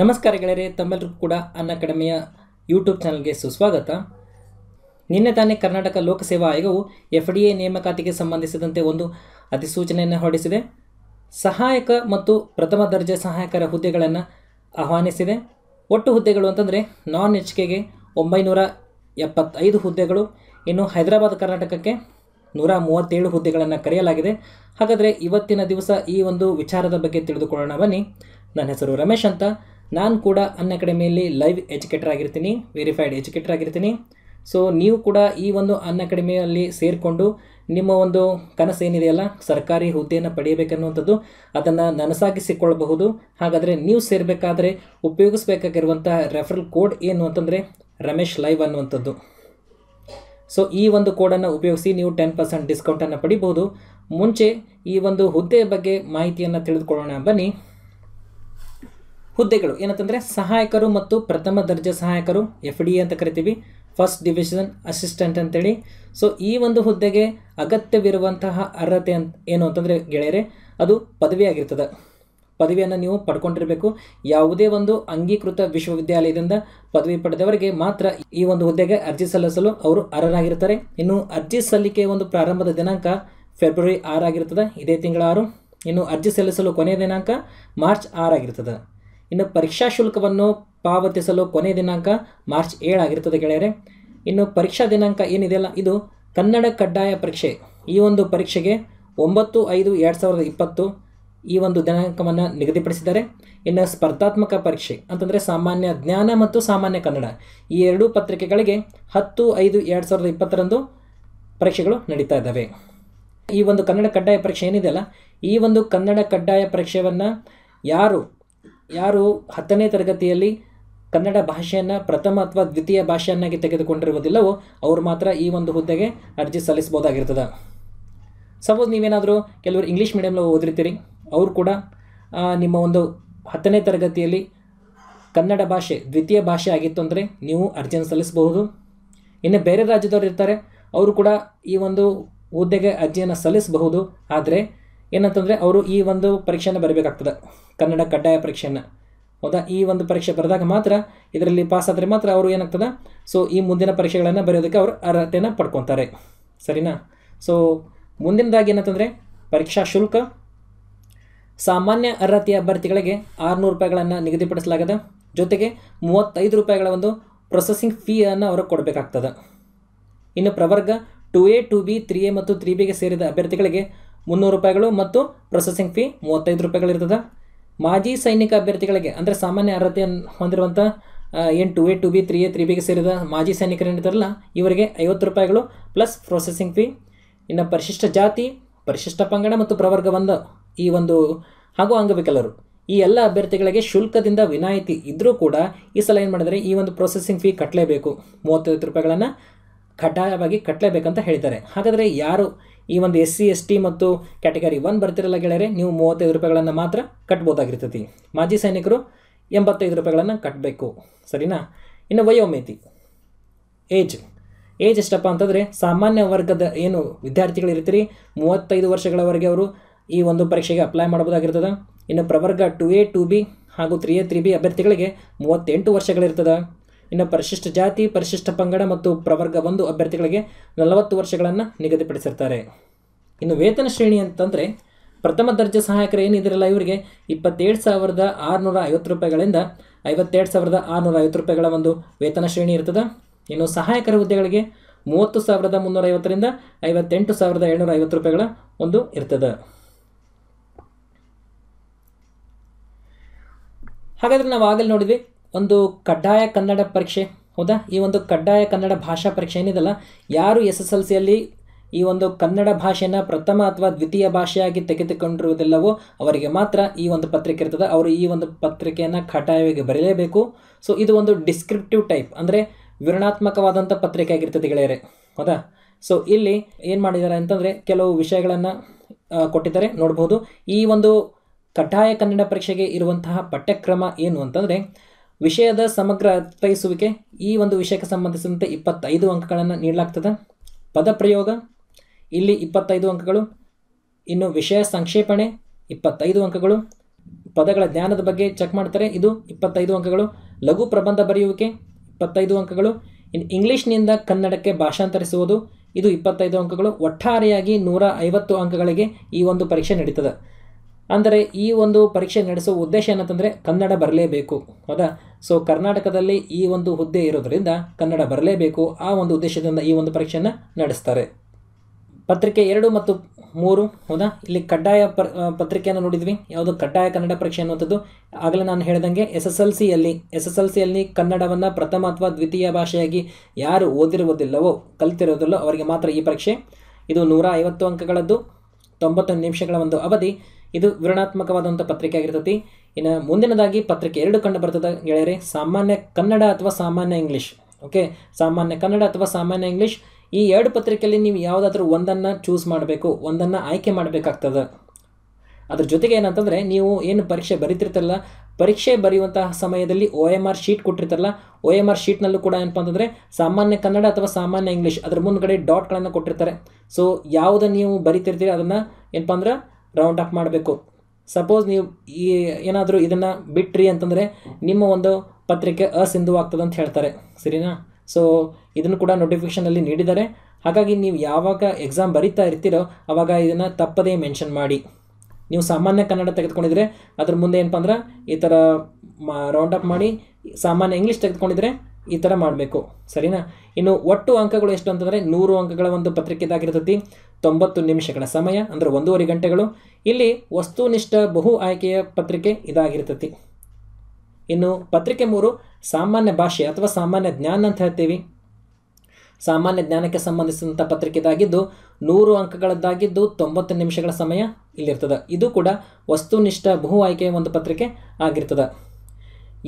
ನಮಸ್ಕಾರ ಗೆಳೆಯರೇ ತಮ್ಮೆಲ್ಲರಿಗೂ ಕೂಡ ಅನ್ ಅಕಾಡೆಮಿಯ ಯೂಟ್ಯೂಬ್ ಚಾನಲ್ಗೆ ಸುಸ್ವಾಗತ ನಿನ್ನೆ ತಾನೇ ಕರ್ನಾಟಕ ಲೋಕಸೇವಾ ಆಯೋಗವು ಎಫ್ ಡಿ ಎ ನೇಮಕಾತಿಗೆ ಸಂಬಂಧಿಸಿದಂತೆ ಒಂದು ಅಧಿಸೂಚನೆಯನ್ನು ಹೊರಡಿಸಿದೆ ಸಹಾಯಕ ಮತ್ತು ಪ್ರಥಮ ದರ್ಜೆ ಸಹಾಯಕರ ಹುದ್ದೆಗಳನ್ನು ಆಹ್ವಾನಿಸಿದೆ ಒಟ್ಟು ಹುದ್ದೆಗಳು ಅಂತಂದರೆ ನಾನ್ ಎಚ್ ಕೆಗೆ ಒಂಬೈನೂರ ಎಪ್ಪತ್ತೈದು ಹುದ್ದೆಗಳು ಇನ್ನು ಹೈದರಾಬಾದ್ ಕರ್ನಾಟಕಕ್ಕೆ ನೂರ ಮೂವತ್ತೇಳು ಹುದ್ದೆಗಳನ್ನು ಕರೆಯಲಾಗಿದೆ ಹಾಗಾದರೆ ಇವತ್ತಿನ ದಿವಸ ಈ ಒಂದು ವಿಚಾರದ ಬಗ್ಗೆ ತಿಳಿದುಕೊಳ್ಳೋಣ ಬನ್ನಿ ನನ್ನ ಹೆಸರು ರಮೇಶ್ ಅಂತ ನಾನು ಕೂಡ ಅನ್ ಅಕಾಡೆಮಿಯಲ್ಲಿ ಲೈವ್ ಎಜುಕೇಟರ್ ಆಗಿರ್ತೀನಿ ವೆರಿಫೈಡ್ ಎಜುಕೇಟರ್ ಆಗಿರ್ತೀನಿ ಸೊ ನೀವು ಕೂಡ ಈ ಒಂದು ಅನ್ ಅಕಾಡೆಮಿಯಲ್ಲಿ ಸೇರಿಕೊಂಡು ನಿಮ್ಮ ಒಂದು ಕನಸು ಏನಿದೆಯಲ್ಲ ಸರ್ಕಾರಿ ಹುದ್ದೆಯನ್ನು ಪಡೆಯಬೇಕನ್ನುವಂಥದ್ದು ಅದನ್ನು ನನಸಾಗಿಸಿಕೊಳ್ಳಬಹುದು ಹಾಗಾದರೆ ನೀವು ಸೇರಬೇಕಾದ್ರೆ ಉಪಯೋಗಿಸಬೇಕಾಗಿರುವಂಥ ರೆಫರಲ್ ಕೋಡ್ ಏನು ಅಂತಂದರೆ ರಮೇಶ್ ಲೈವ್ ಅನ್ನುವಂಥದ್ದು ಸೊ ಈ ಒಂದು ಕೋಡನ್ನು ಉಪಯೋಗಿಸಿ ನೀವು ಟೆನ್ ಪರ್ಸೆಂಟ್ ಡಿಸ್ಕೌಂಟನ್ನು ಪಡಿಬಹುದು ಮುಂಚೆ ಈ ಒಂದು ಹುದ್ದೆಯ ಬಗ್ಗೆ ಮಾಹಿತಿಯನ್ನು ತಿಳಿದುಕೊಳ್ಳೋಣ ಬನ್ನಿ ಹುದ್ದೆಗಳು ಏನಂತಂದರೆ ಸಹಾಯಕರು ಮತ್ತು ಪ್ರಥಮ ದರ್ಜೆ ಸಹಾಯಕರು ಎಫ್ ಡಿ ಅಂತ ಕರಿತೀವಿ ಫಸ್ಟ್ ಡಿವಿಷನ್ ಅಸಿಸ್ಟೆಂಟ್ ಅಂತೇಳಿ ಸೊ ಈ ಒಂದು ಹುದ್ದೆಗೆ ಅಗತ್ಯವಿರುವಂತಹ ಅರ್ಹತೆ ಅಂತ ಏನು ಅಂತಂದರೆ ಗೆಳೆಯರೆ ಅದು ಆಗಿರ್ತದೆ ಪದವಿಯನ್ನು ನೀವು ಪಡ್ಕೊಂಡಿರಬೇಕು ಯಾವುದೇ ಒಂದು ಅಂಗೀಕೃತ ವಿಶ್ವವಿದ್ಯಾಲಯದಿಂದ ಪದವಿ ಪಡೆದವರಿಗೆ ಮಾತ್ರ ಈ ಒಂದು ಹುದ್ದೆಗೆ ಅರ್ಜಿ ಸಲ್ಲಿಸಲು ಅವರು ಅರ್ಹರಾಗಿರ್ತಾರೆ ಇನ್ನು ಅರ್ಜಿ ಸಲ್ಲಿಕೆಯ ಒಂದು ಪ್ರಾರಂಭದ ದಿನಾಂಕ ಫೆಬ್ರವರಿ ಆರಾಗಿರ್ತದೆ ಇದೇ ತಿಂಗಳ ಆರು ಇನ್ನು ಅರ್ಜಿ ಸಲ್ಲಿಸಲು ಕೊನೆಯ ದಿನಾಂಕ ಮಾರ್ಚ್ ಆರಾಗಿರ್ತದೆ ಇನ್ನು ಪರೀಕ್ಷಾ ಶುಲ್ಕವನ್ನು ಪಾವತಿಸಲು ಕೊನೆ ದಿನಾಂಕ ಮಾರ್ಚ್ ಏಳಾಗಿರ್ತದೆ ಗೆಳೆಯರೆ ಇನ್ನು ಪರೀಕ್ಷಾ ದಿನಾಂಕ ಏನಿದೆಯಲ್ಲ ಇದು ಕನ್ನಡ ಕಡ್ಡಾಯ ಪರೀಕ್ಷೆ ಈ ಒಂದು ಪರೀಕ್ಷೆಗೆ ಒಂಬತ್ತು ಐದು ಎರಡು ಸಾವಿರದ ಇಪ್ಪತ್ತು ಈ ಒಂದು ದಿನಾಂಕವನ್ನು ನಿಗದಿಪಡಿಸಿದ್ದಾರೆ ಇನ್ನು ಸ್ಪರ್ಧಾತ್ಮಕ ಪರೀಕ್ಷೆ ಅಂತಂದರೆ ಸಾಮಾನ್ಯ ಜ್ಞಾನ ಮತ್ತು ಸಾಮಾನ್ಯ ಕನ್ನಡ ಈ ಎರಡೂ ಪತ್ರಿಕೆಗಳಿಗೆ ಹತ್ತು ಐದು ಎರಡು ಸಾವಿರದ ಇಪ್ಪತ್ತರಂದು ಪರೀಕ್ಷೆಗಳು ನಡೀತಾ ಇದ್ದಾವೆ ಈ ಒಂದು ಕನ್ನಡ ಕಡ್ಡಾಯ ಪರೀಕ್ಷೆ ಏನಿದೆಯಲ್ಲ ಈ ಒಂದು ಕನ್ನಡ ಕಡ್ಡಾಯ ಪರೀಕ್ಷೆಯನ್ನು ಯಾರು ಯಾರು ಹತ್ತನೇ ತರಗತಿಯಲ್ಲಿ ಕನ್ನಡ ಭಾಷೆಯನ್ನು ಪ್ರಥಮ ಅಥವಾ ದ್ವಿತೀಯ ಭಾಷೆಯನ್ನಾಗಿ ತೆಗೆದುಕೊಂಡಿರುವುದಿಲ್ಲವೋ ಅವರು ಮಾತ್ರ ಈ ಒಂದು ಹುದ್ದೆಗೆ ಅರ್ಜಿ ಸಲ್ಲಿಸ್ಬೋದಾಗಿರ್ತದೆ ಸಪೋಸ್ ನೀವೇನಾದರೂ ಕೆಲವರು ಇಂಗ್ಲೀಷ್ ಮೀಡಿಯಮ್ನಲ್ಲಿ ಓದಿರ್ತೀರಿ ಅವರು ಕೂಡ ನಿಮ್ಮ ಒಂದು ಹತ್ತನೇ ತರಗತಿಯಲ್ಲಿ ಕನ್ನಡ ಭಾಷೆ ದ್ವಿತೀಯ ಭಾಷೆ ಆಗಿತ್ತು ಅಂದರೆ ನೀವು ಅರ್ಜಿಯನ್ನು ಸಲ್ಲಿಸಬಹುದು ಇನ್ನು ಬೇರೆ ರಾಜ್ಯದವರು ಇರ್ತಾರೆ ಅವರು ಕೂಡ ಈ ಒಂದು ಹುದ್ದೆಗೆ ಅರ್ಜಿಯನ್ನು ಸಲ್ಲಿಸಬಹುದು ಆದರೆ ಏನಂತಂದರೆ ಅವರು ಈ ಒಂದು ಪರೀಕ್ಷೆಯನ್ನು ಬರೀಬೇಕಾಗ್ತದೆ ಕನ್ನಡ ಕಡ್ಡಾಯ ಪರೀಕ್ಷೆಯನ್ನು ಹೌದಾ ಈ ಒಂದು ಪರೀಕ್ಷೆ ಬರೆದಾಗ ಮಾತ್ರ ಇದರಲ್ಲಿ ಪಾಸ್ ಮಾತ್ರ ಅವರು ಏನಾಗ್ತದೆ ಸೊ ಈ ಮುಂದಿನ ಪರೀಕ್ಷೆಗಳನ್ನು ಬರೆಯೋದಕ್ಕೆ ಅವರು ಅರ್ಹತೆಯನ್ನು ಪಡ್ಕೊತಾರೆ ಸರಿನಾ ಸೊ ಮುಂದಿನದಾಗಿ ಏನಂತಂದರೆ ಪರೀಕ್ಷಾ ಶುಲ್ಕ ಸಾಮಾನ್ಯ ಅರ್ಹತೆಯ ಅಭ್ಯರ್ಥಿಗಳಿಗೆ ಆರುನೂರು ರೂಪಾಯಿಗಳನ್ನು ನಿಗದಿಪಡಿಸಲಾಗಿದೆ ಜೊತೆಗೆ ಮೂವತ್ತೈದು ರೂಪಾಯಿಗಳ ಒಂದು ಪ್ರೊಸೆಸಿಂಗ್ ಫೀಯನ್ನು ಅವರು ಕೊಡಬೇಕಾಗ್ತದೆ ಇನ್ನು ಪ್ರವರ್ಗ two A two B three A ಮತ್ತು ತ್ರೀ ಬಿಗೆ ಸೇರಿದ ಅಭ್ಯರ್ಥಿಗಳಿಗೆ ಮುನ್ನೂರು ರೂಪಾಯಿಗಳು ಮತ್ತು ಪ್ರೊಸೆಸಿಂಗ್ ಫೀ ಮೂವತ್ತೈದು ರೂಪಾಯಿಗಳಿರ್ತದೆ ಮಾಜಿ ಸೈನಿಕ ಅಭ್ಯರ್ಥಿಗಳಿಗೆ ಅಂದರೆ ಸಾಮಾನ್ಯ ಅರ್ಹತೆಯನ್ನು ಹೊಂದಿರುವಂಥ ಏನು two A two B three A three ಬಿಗೆ ಸೇರಿದ ಮಾಜಿ ಸೈನಿಕರು ಏನಿರ್ತಾರಲ್ಲ ಇವರಿಗೆ ಐವತ್ತು ರೂಪಾಯಿಗಳು ಪ್ಲಸ್ ಪ್ರೊಸೆಸಿಂಗ್ ಫೀ ಇನ್ನು ಪರಿಶಿಷ್ಟ ಜಾತಿ ಪರಿಶಿಷ್ಟ ಪಂಗಡ ಮತ್ತು ಪ್ರವರ್ಗ ಬಂದ ಈ ಒಂದು ಹಾಗೂ ಅಂಗವಿಕಲರು ಈ ಎಲ್ಲ ಅಭ್ಯರ್ಥಿಗಳಿಗೆ ಶುಲ್ಕದಿಂದ ವಿನಾಯಿತಿ ಇದ್ದರೂ ಕೂಡ ಈ ಸಲ ಏನು ಮಾಡಿದರೆ ಈ ಒಂದು ಪ್ರೊಸೆಸಿಂಗ್ ಫೀ ಕಟ್ಟಲೇಬೇಕು ಮೂವತ್ತೈದು ರೂಪಾಯಿಗಳನ್ನು ಕಡ್ಡಾಯವಾಗಿ ಕಟ್ಟಲೇಬೇಕಂತ ಹೇಳಿದ್ದಾರೆ ಹಾಗಾದರೆ ಯಾರು ಈ ಒಂದು ಎಸ್ ಸಿ ಎಸ್ ಟಿ ಮತ್ತು ಕ್ಯಾಟಗರಿ ಒನ್ ಬರ್ತಿರಲ್ಲ ಗೆಳೆಯರೆ ನೀವು ಮೂವತ್ತೈದು ರೂಪಾಯಿಗಳನ್ನು ಮಾತ್ರ ಕಟ್ಬೋದಾಗಿರ್ತೈತಿ ಮಾಜಿ ಸೈನಿಕರು ಎಂಬತ್ತೈದು ರೂಪಾಯಿಗಳನ್ನು ಕಟ್ಟಬೇಕು ಸರಿನಾ ಇನ್ನು ವಯೋಮಿತಿ ಏಜ್ ಏಜ್ ಎಷ್ಟಪ್ಪ ಅಂತಂದರೆ ಸಾಮಾನ್ಯ ವರ್ಗದ ಏನು ವಿದ್ಯಾರ್ಥಿಗಳಿರ್ತೀರಿ ಮೂವತ್ತೈದು ವರ್ಷಗಳವರೆಗೆ ಅವರು ಈ ಒಂದು ಪರೀಕ್ಷೆಗೆ ಅಪ್ಲೈ ಮಾಡ್ಬೋದಾಗಿರ್ತದೆ ಇನ್ನು ಪ್ರವರ್ಗ ಟು ಎ ಟು ಬಿ ಹಾಗೂ ತ್ರೀ ಎ ತ್ರೀ ಬಿ ಅಭ್ಯರ್ಥಿಗಳಿಗೆ ಮೂವತ್ತೆಂಟು ವರ್ಷಗಳಿರ್ತದೆ ಇನ್ನು ಪರಿಶಿಷ್ಟ ಜಾತಿ ಪರಿಶಿಷ್ಟ ಪಂಗಡ ಮತ್ತು ಪ್ರವರ್ಗ ಒಂದು ಅಭ್ಯರ್ಥಿಗಳಿಗೆ ನಲವತ್ತು ವರ್ಷಗಳನ್ನು ನಿಗದಿಪಡಿಸಿರ್ತಾರೆ ಇನ್ನು ವೇತನ ಶ್ರೇಣಿ ಅಂತಂದರೆ ಪ್ರಥಮ ದರ್ಜೆ ಸಹಾಯಕರು ಏನಿದಿರಲ್ಲ ಇವರಿಗೆ ಇಪ್ಪತ್ತೇಳು ಸಾವಿರದ ಆರುನೂರ ಐವತ್ತು ರೂಪಾಯಿಗಳಿಂದ ಐವತ್ತೆರಡು ಸಾವಿರದ ಆರುನೂರ ಐವತ್ತು ರೂಪಾಯಿಗಳ ಒಂದು ವೇತನ ಶ್ರೇಣಿ ಇರ್ತದೆ ಇನ್ನು ಸಹಾಯಕರ ಹುದ್ದೆಗಳಿಗೆ ಮೂವತ್ತು ಸಾವಿರದ ಮುನ್ನೂರ ಐವತ್ತರಿಂದ ಐವತ್ತೆಂಟು ಸಾವಿರದ ಏಳ್ನೂರ ಐವತ್ತು ರೂಪಾಯಿಗಳ ಒಂದು ಇರ್ತದೆ ಹಾಗಾದರೆ ನಾವು ಆಗಲೇ ನೋಡಿದ್ವಿ ಒಂದು ಕಡ್ಡಾಯ ಕನ್ನಡ ಪರೀಕ್ಷೆ ಹೌದಾ ಈ ಒಂದು ಕಡ್ಡಾಯ ಕನ್ನಡ ಭಾಷಾ ಪರೀಕ್ಷೆ ಏನಿದೆಲ್ಲ ಯಾರು ಎಸ್ ಎಸ್ ಎಲ್ ಸಿಯಲ್ಲಿ ಈ ಒಂದು ಕನ್ನಡ ಭಾಷೆಯನ್ನು ಪ್ರಥಮ ಅಥವಾ ದ್ವಿತೀಯ ಭಾಷೆಯಾಗಿ ತೆಗೆದುಕೊಂಡಿರುವುದಿಲ್ಲವೋ ಅವರಿಗೆ ಮಾತ್ರ ಈ ಒಂದು ಪತ್ರಿಕೆ ಇರ್ತದೆ ಅವರು ಈ ಒಂದು ಪತ್ರಿಕೆಯನ್ನು ಕಡ್ಡಾಯವಾಗಿ ಬರೆಯಲೇಬೇಕು ಸೊ ಇದು ಒಂದು ಡಿಸ್ಕ್ರಿಪ್ಟಿವ್ ಟೈಪ್ ಅಂದರೆ ವಿವರಣಾತ್ಮಕವಾದಂಥ ಪತ್ರಿಕೆ ಆಗಿರ್ತದೆ ಗೆಳೆಯರೆ ಹೌದಾ ಸೊ ಇಲ್ಲಿ ಏನು ಮಾಡಿದ್ದಾರೆ ಅಂತಂದರೆ ಕೆಲವು ವಿಷಯಗಳನ್ನು ಕೊಟ್ಟಿದ್ದಾರೆ ನೋಡ್ಬೋದು ಈ ಒಂದು ಕಡ್ಡಾಯ ಕನ್ನಡ ಪರೀಕ್ಷೆಗೆ ಇರುವಂತಹ ಪಠ್ಯಕ್ರಮ ಏನು ಅಂತಂದರೆ ವಿಷಯದ ಸಮಗ್ರ ಅರ್ಥೈಸುವಿಕೆ ಈ ಒಂದು ವಿಷಯಕ್ಕೆ ಸಂಬಂಧಿಸಿದಂತೆ ಇಪ್ಪತ್ತೈದು ಅಂಕಗಳನ್ನು ನೀಡಲಾಗ್ತದೆ ಪ್ರಯೋಗ ಇಲ್ಲಿ ಇಪ್ಪತ್ತೈದು ಅಂಕಗಳು ಇನ್ನು ವಿಷಯ ಸಂಕ್ಷೇಪಣೆ ಇಪ್ಪತ್ತೈದು ಅಂಕಗಳು ಪದಗಳ ಜ್ಞಾನದ ಬಗ್ಗೆ ಚೆಕ್ ಮಾಡ್ತಾರೆ ಇದು ಇಪ್ಪತ್ತೈದು ಅಂಕಗಳು ಲಘು ಪ್ರಬಂಧ ಬರೆಯುವಿಕೆ ಇಪ್ಪತ್ತೈದು ಅಂಕಗಳು ಇನ್ನು ಇಂಗ್ಲೀಷ್ನಿಂದ ಕನ್ನಡಕ್ಕೆ ಭಾಷಾಂತರಿಸುವುದು ಇದು ಇಪ್ಪತ್ತೈದು ಅಂಕಗಳು ಒಟ್ಟಾರೆಯಾಗಿ ನೂರ ಐವತ್ತು ಅಂಕಗಳಿಗೆ ಈ ಒಂದು ಪರೀಕ್ಷೆ ನಡೀತದೆ ಅಂದರೆ ಈ ಒಂದು ಪರೀಕ್ಷೆ ನಡೆಸುವ ಉದ್ದೇಶ ಏನಂತಂದರೆ ಕನ್ನಡ ಬರಲೇಬೇಕು ಹೌದಾ ಸೊ ಕರ್ನಾಟಕದಲ್ಲಿ ಈ ಒಂದು ಹುದ್ದೆ ಇರೋದರಿಂದ ಕನ್ನಡ ಬರಲೇಬೇಕು ಆ ಒಂದು ಉದ್ದೇಶದಿಂದ ಈ ಒಂದು ಪರೀಕ್ಷೆಯನ್ನು ನಡೆಸ್ತಾರೆ ಪತ್ರಿಕೆ ಎರಡು ಮತ್ತು ಮೂರು ಹೌದಾ ಇಲ್ಲಿ ಕಡ್ಡಾಯ ಪರ್ ಪತ್ರಿಕೆಯನ್ನು ನೋಡಿದ್ವಿ ಯಾವುದು ಕಡ್ಡಾಯ ಕನ್ನಡ ಪರೀಕ್ಷೆ ಅನ್ನುವಂಥದ್ದು ಆಗಲೇ ನಾನು ಹೇಳಿದಂಗೆ ಎಸ್ ಎಸ್ ಎಲ್ ಸಿಯಲ್ಲಿ ಎಸ್ ಎಸ್ ಎಲ್ ಸಿಯಲ್ಲಿ ಕನ್ನಡವನ್ನು ಪ್ರಥಮ ಅಥವಾ ದ್ವಿತೀಯ ಭಾಷೆಯಾಗಿ ಯಾರು ಓದಿರುವುದಿಲ್ಲವೋ ಕಲಿತಿರೋದಿಲ್ಲೋ ಅವರಿಗೆ ಮಾತ್ರ ಈ ಪರೀಕ್ಷೆ ಇದು ನೂರ ಐವತ್ತು ಅಂಕಗಳದ್ದು ತೊಂಬತ್ತೊಂದು ನಿಮಿಷಗಳ ಒಂದು ಅವಧಿ ಇದು ವಿವರಣಾತ್ಮಕವಾದಂಥ ಪತ್ರಿಕೆ ಆಗಿರ್ತೈತಿ ಇನ್ನು ಮುಂದಿನದಾಗಿ ಪತ್ರಿಕೆ ಎರಡು ಕಂಡು ಬರ್ತದೆ ಗೆಳೆಯರೆ ಸಾಮಾನ್ಯ ಕನ್ನಡ ಅಥವಾ ಸಾಮಾನ್ಯ ಇಂಗ್ಲೀಷ್ ಓಕೆ ಸಾಮಾನ್ಯ ಕನ್ನಡ ಅಥವಾ ಸಾಮಾನ್ಯ ಇಂಗ್ಲೀಷ್ ಈ ಎರಡು ಪತ್ರಿಕೆಯಲ್ಲಿ ನೀವು ಯಾವುದಾದ್ರೂ ಒಂದನ್ನು ಚೂಸ್ ಮಾಡಬೇಕು ಒಂದನ್ನು ಆಯ್ಕೆ ಮಾಡಬೇಕಾಗ್ತದೆ ಅದ್ರ ಜೊತೆಗೆ ಏನಂತಂದರೆ ನೀವು ಏನು ಪರೀಕ್ಷೆ ಬರೀತಿರ್ತಲ್ಲ ಪರೀಕ್ಷೆ ಬರೆಯುವಂತಹ ಸಮಯದಲ್ಲಿ ಓ ಎಮ್ ಆರ್ ಶೀಟ್ ಕೊಟ್ಟಿರ್ತಲ್ಲ ಓ ಎಮ್ ಆರ್ ಶೀಟ್ನಲ್ಲೂ ಕೂಡ ಏನಪ್ಪ ಅಂತಂದರೆ ಸಾಮಾನ್ಯ ಕನ್ನಡ ಅಥವಾ ಸಾಮಾನ್ಯ ಇಂಗ್ಲೀಷ್ ಅದ್ರ ಮುಂದ್ಗಡೆ ಡಾಟ್ಗಳನ್ನು ಕೊಟ್ಟಿರ್ತಾರೆ ಸೊ ಯಾವುದನ್ನು ನೀವು ಬರಿತಿರ್ತೀರಿ ಅದನ್ನು ಏನಪ್ಪ ಅಂದ್ರೆ ರೌಂಡ್ ಅಪ್ ಮಾಡಬೇಕು ಸಪೋಸ್ ನೀವು ಈ ಏನಾದರೂ ಇದನ್ನು ಬಿಟ್ರಿ ಅಂತಂದರೆ ನಿಮ್ಮ ಒಂದು ಪತ್ರಿಕೆ ಅಸಿಂಧುವಾಗ್ತದೆ ಅಂತ ಹೇಳ್ತಾರೆ ಸರಿನಾ ಸೊ ಇದನ್ನು ಕೂಡ ನೋಟಿಫಿಕೇಷನಲ್ಲಿ ನೀಡಿದ್ದಾರೆ ಹಾಗಾಗಿ ನೀವು ಯಾವಾಗ ಎಕ್ಸಾಮ್ ಬರೀತಾ ಇರ್ತೀರೋ ಆವಾಗ ಇದನ್ನು ತಪ್ಪದೇ ಮೆನ್ಷನ್ ಮಾಡಿ ನೀವು ಸಾಮಾನ್ಯ ಕನ್ನಡ ತೆಗೆದುಕೊಂಡಿದ್ರೆ ಅದ್ರ ಮುಂದೆ ಏನಪ್ಪ ಅಂದ್ರೆ ಈ ಥರ ಮಾ ರೌಂಡ್ ಅಪ್ ಮಾಡಿ ಸಾಮಾನ್ಯ ಇಂಗ್ಲೀಷ್ ತೆಗೆದುಕೊಂಡಿದ್ರೆ ಈ ಥರ ಮಾಡಬೇಕು ಸರಿನಾ ಇನ್ನು ಒಟ್ಟು ಅಂಕಗಳು ಎಷ್ಟು ಅಂತಂದರೆ ನೂರು ಅಂಕಗಳ ಒಂದು ಪತ್ರಿಕೆದಾಗಿರ್ತತಿ ತೊಂಬತ್ತು ನಿಮಿಷಗಳ ಸಮಯ ಅಂದರೆ ಒಂದೂವರೆ ಗಂಟೆಗಳು ಇಲ್ಲಿ ವಸ್ತುನಿಷ್ಠ ಬಹು ಆಯ್ಕೆಯ ಪತ್ರಿಕೆ ಇದಾಗಿರ್ತತಿ ಇನ್ನು ಪತ್ರಿಕೆ ಮೂರು ಸಾಮಾನ್ಯ ಭಾಷೆ ಅಥವಾ ಸಾಮಾನ್ಯ ಜ್ಞಾನ ಅಂತ ಹೇಳ್ತೀವಿ ಸಾಮಾನ್ಯ ಜ್ಞಾನಕ್ಕೆ ಸಂಬಂಧಿಸಿದಂಥ ಪತ್ರಿಕೆದಾಗಿದ್ದು ನೂರು ಅಂಕಗಳದ್ದಾಗಿದ್ದು ತೊಂಬತ್ತು ನಿಮಿಷಗಳ ಸಮಯ ಇಲ್ಲಿರ್ತದೆ ಇದು ಕೂಡ ವಸ್ತುನಿಷ್ಠ ಬಹು ಆಯ್ಕೆಯ ಒಂದು ಪತ್ರಿಕೆ ಆಗಿರ್ತದೆ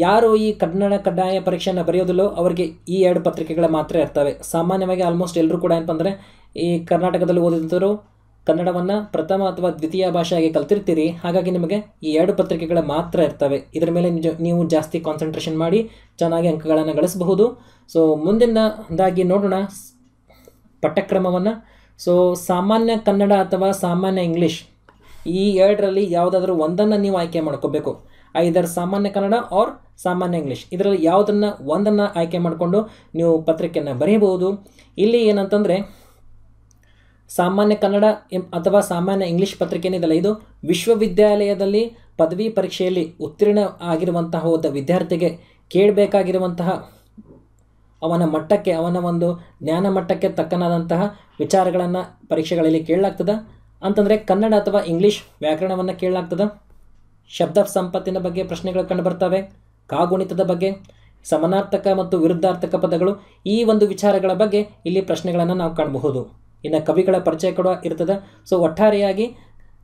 ಯಾರು ಈ ಕನ್ನಡ ಕಡ್ಡಾಯ ಪರೀಕ್ಷೆಯನ್ನು ಬರೆಯೋದಿಲ್ಲೋ ಅವರಿಗೆ ಈ ಎರಡು ಪತ್ರಿಕೆಗಳ ಮಾತ್ರ ಇರ್ತವೆ ಸಾಮಾನ್ಯವಾಗಿ ಆಲ್ಮೋಸ್ಟ್ ಎಲ್ಲರೂ ಕೂಡ ಏನಪ್ಪ ಈ ಕರ್ನಾಟಕದಲ್ಲಿ ಓದಿದ್ದರೂ ಕನ್ನಡವನ್ನು ಪ್ರಥಮ ಅಥವಾ ದ್ವಿತೀಯ ಭಾಷೆಯಾಗಿ ಕಲ್ತಿರ್ತೀರಿ ಹಾಗಾಗಿ ನಿಮಗೆ ಈ ಎರಡು ಪತ್ರಿಕೆಗಳ ಮಾತ್ರ ಇರ್ತವೆ ಇದರ ಮೇಲೆ ನೀವು ಜಾಸ್ತಿ ಕಾನ್ಸಂಟ್ರೇಷನ್ ಮಾಡಿ ಚೆನ್ನಾಗಿ ಅಂಕಗಳನ್ನು ಗಳಿಸಬಹುದು ಸೊ ಮುಂದಿನದಾಗಿ ನೋಡೋಣ ಪಠ್ಯಕ್ರಮವನ್ನು ಸೊ ಸಾಮಾನ್ಯ ಕನ್ನಡ ಅಥವಾ ಸಾಮಾನ್ಯ ಇಂಗ್ಲೀಷ್ ಈ ಎರಡರಲ್ಲಿ ಯಾವುದಾದ್ರೂ ಒಂದನ್ನು ನೀವು ಆಯ್ಕೆ ಮಾಡ್ಕೋಬೇಕು ಐದರ್ ಸಾಮಾನ್ಯ ಕನ್ನಡ ಆರ್ ಸಾಮಾನ್ಯ ಇಂಗ್ಲೀಷ್ ಇದರಲ್ಲಿ ಯಾವುದನ್ನು ಒಂದನ್ನು ಆಯ್ಕೆ ಮಾಡಿಕೊಂಡು ನೀವು ಪತ್ರಿಕೆಯನ್ನು ಬರೆಯಬಹುದು ಇಲ್ಲಿ ಏನಂತಂದರೆ ಸಾಮಾನ್ಯ ಕನ್ನಡ ಅಥವಾ ಸಾಮಾನ್ಯ ಇಂಗ್ಲೀಷ್ ಪತ್ರಿಕೆ ಇದಲ್ಲ ಇದು ವಿಶ್ವವಿದ್ಯಾಲಯದಲ್ಲಿ ಪದವಿ ಪರೀಕ್ಷೆಯಲ್ಲಿ ಉತ್ತೀರ್ಣ ಆಗಿರುವಂತಹ ಒಬ್ಬ ವಿದ್ಯಾರ್ಥಿಗೆ ಕೇಳಬೇಕಾಗಿರುವಂತಹ ಅವನ ಮಟ್ಟಕ್ಕೆ ಅವನ ಒಂದು ಜ್ಞಾನ ಮಟ್ಟಕ್ಕೆ ತಕ್ಕನಾದಂತಹ ವಿಚಾರಗಳನ್ನು ಪರೀಕ್ಷೆಗಳಲ್ಲಿ ಕೇಳಲಾಗ್ತದೆ ಅಂತಂದರೆ ಕನ್ನಡ ಅಥವಾ ಇಂಗ್ಲೀಷ್ ವ್ಯಾಕರಣವನ್ನು ಕೇಳಲಾಗ್ತದೆ ಶಬ್ದ ಸಂಪತ್ತಿನ ಬಗ್ಗೆ ಪ್ರಶ್ನೆಗಳು ಕಂಡುಬರ್ತವೆ ಕಾಗುಣಿತದ ಬಗ್ಗೆ ಸಮನಾರ್ಥಕ ಮತ್ತು ವಿರುದ್ಧಾರ್ಥಕ ಪದಗಳು ಈ ಒಂದು ವಿಚಾರಗಳ ಬಗ್ಗೆ ಇಲ್ಲಿ ಪ್ರಶ್ನೆಗಳನ್ನು ನಾವು ಕಾಣಬಹುದು ಇನ್ನು ಕವಿಗಳ ಪರಿಚಯ ಕೂಡ ಇರ್ತದೆ ಸೊ ಒಟ್ಟಾರೆಯಾಗಿ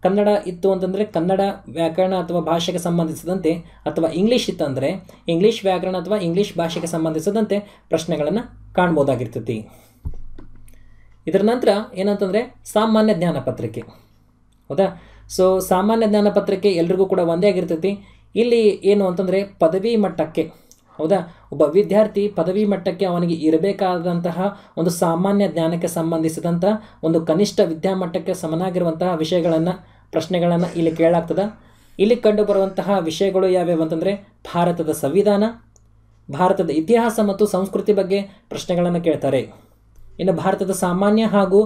ಕನ್ನಡ ಇತ್ತು ಅಂತಂದರೆ ಕನ್ನಡ ವ್ಯಾಕರಣ ಅಥವಾ ಭಾಷೆಗೆ ಸಂಬಂಧಿಸಿದಂತೆ ಅಥವಾ ಇಂಗ್ಲೀಷ್ ಇತ್ತಂದರೆ ಇಂಗ್ಲೀಷ್ ವ್ಯಾಕರಣ ಅಥವಾ ಇಂಗ್ಲೀಷ್ ಭಾಷೆಗೆ ಸಂಬಂಧಿಸಿದಂತೆ ಪ್ರಶ್ನೆಗಳನ್ನು ಕಾಣ್ಬೋದಾಗಿರ್ತತಿ ಇದರ ನಂತರ ಏನಂತಂದರೆ ಸಾಮಾನ್ಯ ಜ್ಞಾನ ಪತ್ರಿಕೆ ಹೌದಾ ಸೊ ಸಾಮಾನ್ಯ ಜ್ಞಾನ ಪತ್ರಕ್ಕೆ ಎಲ್ರಿಗೂ ಕೂಡ ಒಂದೇ ಆಗಿರ್ತೈತಿ ಇಲ್ಲಿ ಏನು ಅಂತಂದರೆ ಪದವಿ ಮಟ್ಟಕ್ಕೆ ಹೌದಾ ಒಬ್ಬ ವಿದ್ಯಾರ್ಥಿ ಪದವಿ ಮಟ್ಟಕ್ಕೆ ಅವನಿಗೆ ಇರಬೇಕಾದಂತಹ ಒಂದು ಸಾಮಾನ್ಯ ಜ್ಞಾನಕ್ಕೆ ಸಂಬಂಧಿಸಿದಂಥ ಒಂದು ಕನಿಷ್ಠ ವಿದ್ಯಾಮಟ್ಟಕ್ಕೆ ಸಮನಾಗಿರುವಂತಹ ವಿಷಯಗಳನ್ನು ಪ್ರಶ್ನೆಗಳನ್ನು ಇಲ್ಲಿ ಕೇಳಾಗ್ತದ ಇಲ್ಲಿ ಕಂಡುಬರುವಂತಹ ವಿಷಯಗಳು ಯಾವ್ಯಾವು ಅಂತಂದರೆ ಭಾರತದ ಸಂವಿಧಾನ ಭಾರತದ ಇತಿಹಾಸ ಮತ್ತು ಸಂಸ್ಕೃತಿ ಬಗ್ಗೆ ಪ್ರಶ್ನೆಗಳನ್ನು ಕೇಳ್ತಾರೆ ಇನ್ನು ಭಾರತದ ಸಾಮಾನ್ಯ ಹಾಗೂ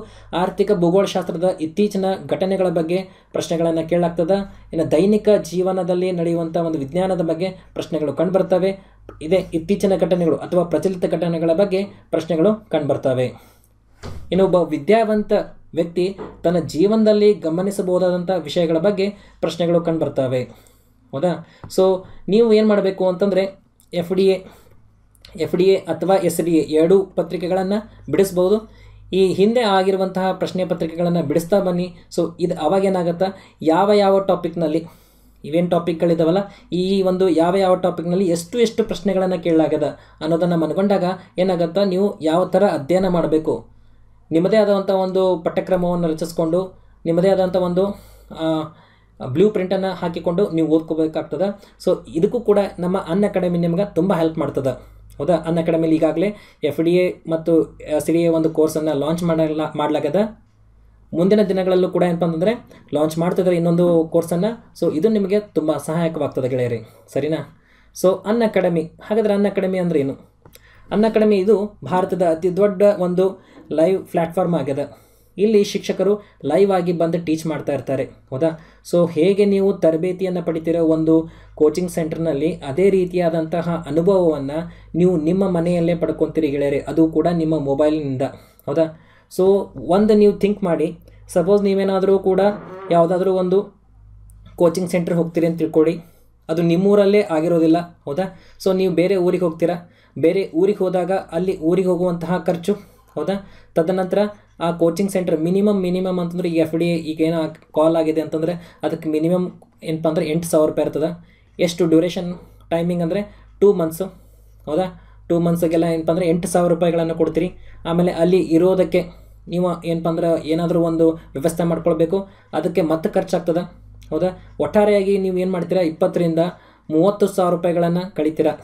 ಆರ್ಥಿಕ ಭೂಗೋಳಶಾಸ್ತ್ರದ ಇತ್ತೀಚಿನ ಘಟನೆಗಳ ಬಗ್ಗೆ ಪ್ರಶ್ನೆಗಳನ್ನು ಕೇಳಲಾಗ್ತದೆ ಇನ್ನು ದೈನಿಕ ಜೀವನದಲ್ಲಿ ನಡೆಯುವಂಥ ಒಂದು ವಿಜ್ಞಾನದ ಬಗ್ಗೆ ಪ್ರಶ್ನೆಗಳು ಕಂಡುಬರ್ತವೆ ಇದೇ ಇತ್ತೀಚಿನ ಘಟನೆಗಳು ಅಥವಾ ಪ್ರಚಲಿತ ಘಟನೆಗಳ ಬಗ್ಗೆ ಪ್ರಶ್ನೆಗಳು ಕಂಡುಬರ್ತವೆ ಒಬ್ಬ ವಿದ್ಯಾವಂತ ವ್ಯಕ್ತಿ ತನ್ನ ಜೀವನದಲ್ಲಿ ಗಮನಿಸಬಹುದಾದಂಥ ವಿಷಯಗಳ ಬಗ್ಗೆ ಪ್ರಶ್ನೆಗಳು ಕಂಡುಬರ್ತವೆ ಹೌದಾ ಸೊ ನೀವು ಏನು ಮಾಡಬೇಕು ಅಂತಂದರೆ F D A F D A ಅಥವಾ ಎಸ್ ಡಿ ಎ ಎರಡೂ ಪತ್ರಿಕೆಗಳನ್ನು ಬಿಡಿಸ್ಬೋದು ಈ ಹಿಂದೆ ಆಗಿರುವಂತಹ ಪ್ರಶ್ನೆ ಪತ್ರಿಕೆಗಳನ್ನು ಬಿಡಿಸ್ತಾ ಬನ್ನಿ ಸೊ ಇದು ಅವಾಗೇನಾಗುತ್ತಾ ಯಾವ ಯಾವ ಟಾಪಿಕ್ನಲ್ಲಿ ಇವೇನು ಟಾಪಿಕ್ಗಳಿದಾವಲ್ಲ ಈ ಒಂದು ಯಾವ ಯಾವ ಟಾಪಿಕ್ನಲ್ಲಿ ಎಷ್ಟು ಎಷ್ಟು ಪ್ರಶ್ನೆಗಳನ್ನು ಕೇಳಲಾಗದ ಅನ್ನೋದನ್ನು ಮನ್ಕೊಂಡಾಗ ಏನಾಗತ್ತಾ ನೀವು ಯಾವ ಥರ ಅಧ್ಯಯನ ಮಾಡಬೇಕು ನಿಮ್ಮದೇ ಆದಂಥ ಒಂದು ಪಠ್ಯಕ್ರಮವನ್ನು ರಚಿಸ್ಕೊಂಡು ನಿಮ್ಮದೇ ಆದಂಥ ಒಂದು ಬ್ಲೂ ಪ್ರಿಂಟನ್ನು ಹಾಕಿಕೊಂಡು ನೀವು ಓದ್ಕೋಬೇಕಾಗ್ತದೆ ಸೊ ಇದಕ್ಕೂ ಕೂಡ ನಮ್ಮ ಅನ್ ಅಕಾಡೆಮಿ ನಿಮ್ಗೆ ತುಂಬ ಹೆಲ್ಪ್ ಮಾಡ್ತದೆ ಹೌದಾ ಅನ್ ಅಕಾಡೆಮಿಲಿ ಈಗಾಗಲೇ ಎಫ್ ಡಿ ಎ ಮತ್ತು ಸಿ ಡಿ ಎ ಒಂದು ಕೋರ್ಸನ್ನು ಲಾಂಚ್ ಮಾಡಲ್ಲ ಮಾಡಲಾಗದ ಮುಂದಿನ ದಿನಗಳಲ್ಲೂ ಕೂಡ ಏನಪ್ಪ ಅಂತಂದರೆ ಲಾಂಚ್ ಮಾಡ್ತಿದ್ದಾರೆ ಇನ್ನೊಂದು ಕೋರ್ಸನ್ನು ಸೊ ಇದು ನಿಮಗೆ ತುಂಬ ಸಹಾಯಕವಾಗ್ತದೆ ಗೆಳೆಯರಿ ಸರಿನಾ ಸೊ ಅನ್ ಅಕಾಡೆಮಿ ಹಾಗಾದರೆ ಅನ್ ಅಕಾಡೆಮಿ ಅಂದರೆ ಏನು ಅನ್ ಅಕಾಡೆಮಿ ಇದು ಭಾರತದ ಅತಿ ದೊಡ್ಡ ಒಂದು ಲೈವ್ ಪ್ಲ್ಯಾಟ್ಫಾರ್ಮ್ ಆಗಿದೆ ಇಲ್ಲಿ ಶಿಕ್ಷಕರು ಲೈವ್ ಆಗಿ ಬಂದು ಟೀಚ್ ಮಾಡ್ತಾ ಇರ್ತಾರೆ ಹೌದಾ ಸೊ ಹೇಗೆ ನೀವು ತರಬೇತಿಯನ್ನು ಪಡಿತಿರೋ ಒಂದು ಕೋಚಿಂಗ್ ಸೆಂಟರ್ನಲ್ಲಿ ಅದೇ ರೀತಿಯಾದಂತಹ ಅನುಭವವನ್ನು ನೀವು ನಿಮ್ಮ ಮನೆಯಲ್ಲೇ ಪಡ್ಕೊತೀರಿ ಗೆಳೆಯರೆ ಅದು ಕೂಡ ನಿಮ್ಮ ಮೊಬೈಲ್ನಿಂದ ಹೌದಾ ಸೊ ಒಂದು ನೀವು ಥಿಂಕ್ ಮಾಡಿ ಸಪೋಸ್ ನೀವೇನಾದರೂ ಕೂಡ ಯಾವುದಾದ್ರೂ ಒಂದು ಕೋಚಿಂಗ್ ಸೆಂಟ್ರ್ ಹೋಗ್ತೀರಿ ಅಂತ ತಿಳ್ಕೊಳ್ಳಿ ಅದು ನಿಮ್ಮೂರಲ್ಲೇ ಆಗಿರೋದಿಲ್ಲ ಹೌದಾ ಸೊ ನೀವು ಬೇರೆ ಊರಿಗೆ ಹೋಗ್ತೀರಾ ಬೇರೆ ಊರಿಗೆ ಹೋದಾಗ ಅಲ್ಲಿ ಊರಿಗೆ ಹೋಗುವಂತಹ ಖರ್ಚು ಹೌದಾ ತದನಂತರ ಆ ಕೋಚಿಂಗ್ ಸೆಂಟರ್ ಮಿನಿಮಮ್ ಮಿನಿಮಮ್ ಅಂತಂದ್ರೆ ಈ ಎಫ್ ಡಿ ಏನೋ ಕಾಲ್ ಆಗಿದೆ ಅಂತಂದರೆ ಅದಕ್ಕೆ ಮಿನಿಮಮ್ ಏನಪ್ಪ ಅಂದರೆ ಎಂಟು ಸಾವಿರ ರೂಪಾಯಿ ಇರ್ತದೆ ಎಷ್ಟು ಡ್ಯೂರೇಷನ್ ಟೈಮಿಂಗ್ ಅಂದರೆ ಟೂ ಮಂತ್ಸು ಹೌದಾ ಟೂ ಮಂತ್ಸಿಗೆಲ್ಲ ಏನಪ್ಪ ಅಂದರೆ ಎಂಟು ಸಾವಿರ ರೂಪಾಯಿಗಳನ್ನು ಕೊಡ್ತೀರಿ ಆಮೇಲೆ ಅಲ್ಲಿ ಇರೋದಕ್ಕೆ ನೀವು ಏನಪ್ಪ ಅಂದ್ರೆ ಏನಾದರೂ ಒಂದು ವ್ಯವಸ್ಥೆ ಮಾಡ್ಕೊಳ್ಬೇಕು ಅದಕ್ಕೆ ಮತ್ತೆ ಖರ್ಚಾಗ್ತದೆ ಹೌದಾ ಒಟ್ಟಾರೆಯಾಗಿ ನೀವು ಏನು ಮಾಡ್ತೀರಾ ಇಪ್ಪತ್ತರಿಂದ ಮೂವತ್ತು ಸಾವಿರ ರೂಪಾಯಿಗಳನ್ನು ಕಳಿತೀರಾ